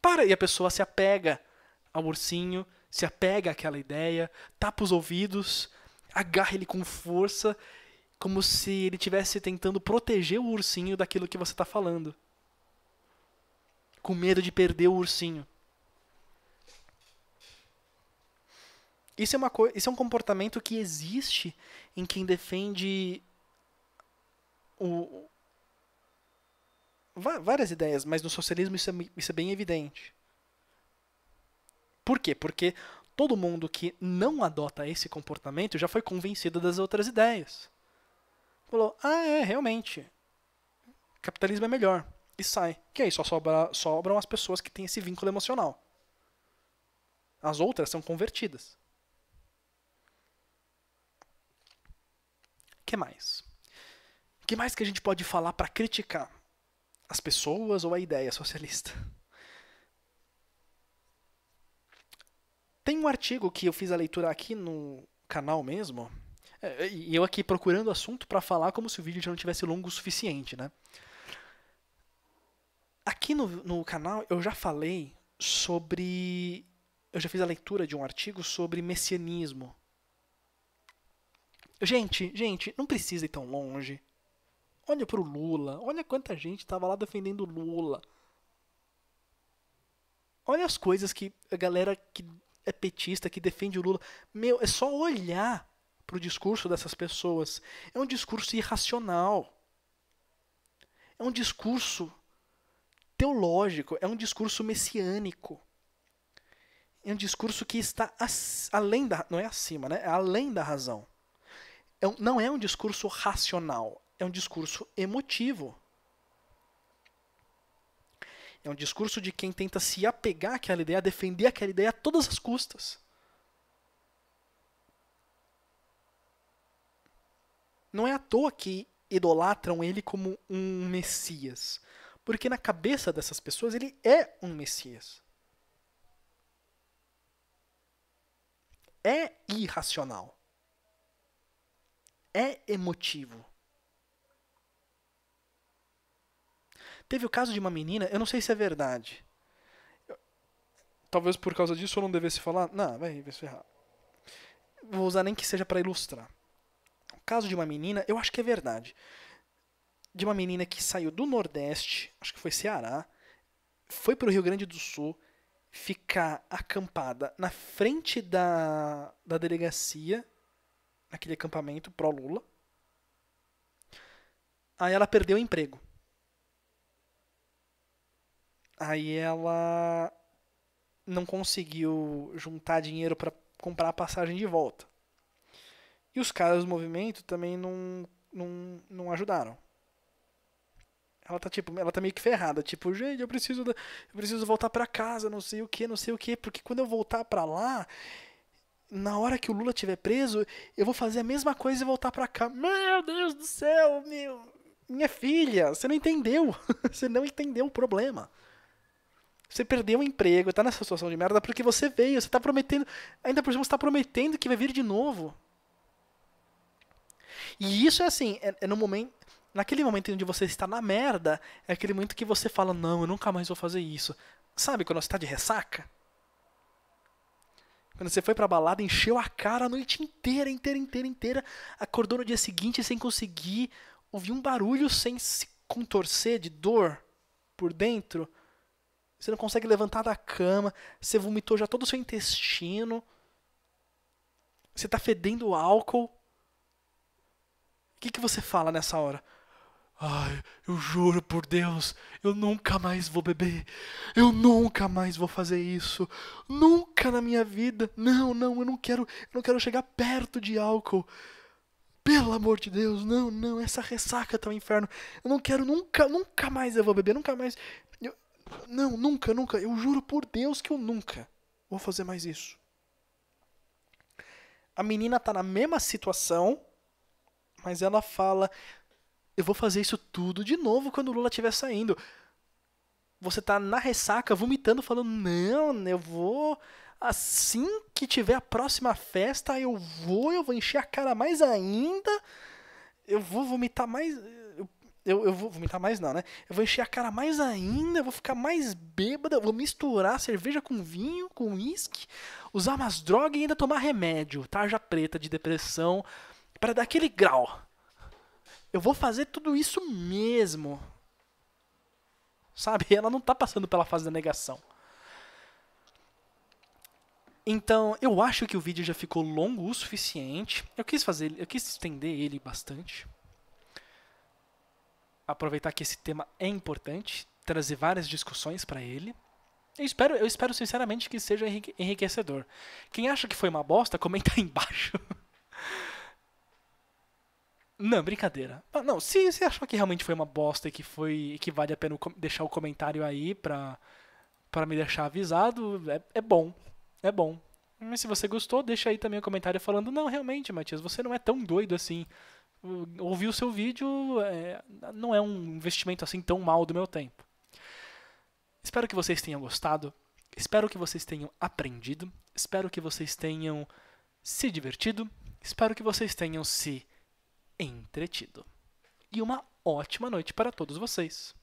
Para! E a pessoa se apega ao ursinho, se apega àquela ideia, tapa os ouvidos, agarra ele com força, como se ele estivesse tentando proteger o ursinho daquilo que você está falando. Com medo de perder o ursinho. Isso é, uma coisa. isso é um comportamento que existe em quem defende o... várias ideias, mas no socialismo isso é, isso é bem evidente. Por quê? Porque todo mundo que não adota esse comportamento já foi convencido das outras ideias. Falou, ah, é, realmente. Capitalismo é melhor. E sai. Que aí só sobra, sobram as pessoas que têm esse vínculo emocional. As outras são convertidas. que mais? O que mais que a gente pode falar para criticar as pessoas ou a ideia socialista? Tem um artigo que eu fiz a leitura aqui no canal mesmo, é, é, e eu aqui procurando assunto para falar como se o vídeo já não tivesse longo o suficiente, né? Aqui no, no canal eu já falei sobre. Eu já fiz a leitura de um artigo sobre messianismo Gente, gente, não precisa ir tão longe. Olha pro Lula. Olha quanta gente tava lá defendendo Lula. Olha as coisas que a galera que é petista, que defende o Lula. Meu, é só olhar pro discurso dessas pessoas. É um discurso irracional. É um discurso teológico, é um discurso messiânico. É um discurso que está além da, não é acima, né? É além da razão. É não é um discurso racional, é um discurso emotivo. É um discurso de quem tenta se apegar àquela ideia, defender aquela ideia a todas as custas. Não é à toa que idolatram ele como um Messias. Porque na cabeça dessas pessoas ele é um Messias. É irracional é emotivo. Teve o caso de uma menina, eu não sei se é verdade. talvez por causa disso eu não devesse falar. Não, vai, ver se ferrar. Vou usar nem que seja para ilustrar. O caso de uma menina, eu acho que é verdade. De uma menina que saiu do Nordeste, acho que foi Ceará, foi para o Rio Grande do Sul ficar acampada na frente da, da delegacia aquele acampamento pró-Lula. Aí ela perdeu o emprego. Aí ela não conseguiu juntar dinheiro para comprar a passagem de volta. E os caras do movimento também não, não, não ajudaram. Ela tá tipo, ela tá meio que ferrada, tipo, gente, eu preciso, eu preciso voltar para casa, não sei o que, não sei o que, porque quando eu voltar para lá, na hora que o Lula tiver preso, eu vou fazer a mesma coisa e voltar para cá. Meu Deus do céu, meu, minha filha, você não entendeu. você não entendeu o problema. Você perdeu o emprego, está nessa situação de merda porque você veio, você está prometendo, ainda por cima você tá prometendo que vai vir de novo. E isso é assim, é, é no momento, naquele momento que você está na merda, é aquele momento que você fala: "Não, eu nunca mais vou fazer isso". Sabe quando você está de ressaca? Quando você foi pra balada, encheu a cara a noite inteira, inteira, inteira, inteira. Acordou no dia seguinte sem conseguir ouvir um barulho, sem se contorcer de dor por dentro. Você não consegue levantar da cama. Você vomitou já todo o seu intestino. Você tá fedendo álcool. O que, que você fala nessa hora? Ai, eu juro por Deus, eu nunca mais vou beber. Eu nunca mais vou fazer isso. Nunca na minha vida. Não, não, eu não quero, eu não quero chegar perto de álcool. Pelo amor de Deus, não, não, essa ressaca tá um inferno. Eu não quero nunca, nunca mais eu vou beber, nunca mais. Eu, não, nunca, nunca. Eu juro por Deus que eu nunca vou fazer mais isso. A menina tá na mesma situação, mas ela fala: eu vou fazer isso tudo de novo quando o Lula estiver saindo. Você tá na ressaca, vomitando, falando: não, eu vou. Assim que tiver a próxima festa, eu vou, eu vou encher a cara mais ainda. Eu vou vomitar mais. Eu, eu, vou vomitar mais, não, né? Eu vou encher a cara mais ainda, eu vou ficar mais bêbada, vou misturar cerveja com vinho, com uísque, usar umas drogas e ainda tomar remédio, tarja preta de depressão, para dar aquele grau eu vou fazer tudo isso mesmo. Sabe? Ela não está passando pela fase da negação. Então, eu acho que o vídeo já ficou longo o suficiente. Eu quis fazer, eu quis estender ele bastante. Aproveitar que esse tema é importante, trazer várias discussões para ele. Eu espero, eu espero sinceramente que seja enriquecedor. Quem acha que foi uma bosta, comenta aí embaixo. Não, brincadeira. Ah, não, se você achou que realmente foi uma bosta e que foi. que vale a pena deixar o comentário aí pra, pra me deixar avisado, é, é bom. É bom. Mas se você gostou, deixa aí também o um comentário falando, não, realmente, Matias, você não é tão doido assim. Ouvir o seu vídeo é, não é um investimento assim tão mal do meu tempo. Espero que vocês tenham gostado. Espero que vocês tenham aprendido. Espero que vocês tenham se divertido. Espero que vocês tenham se entretido. E uma ótima noite para todos vocês.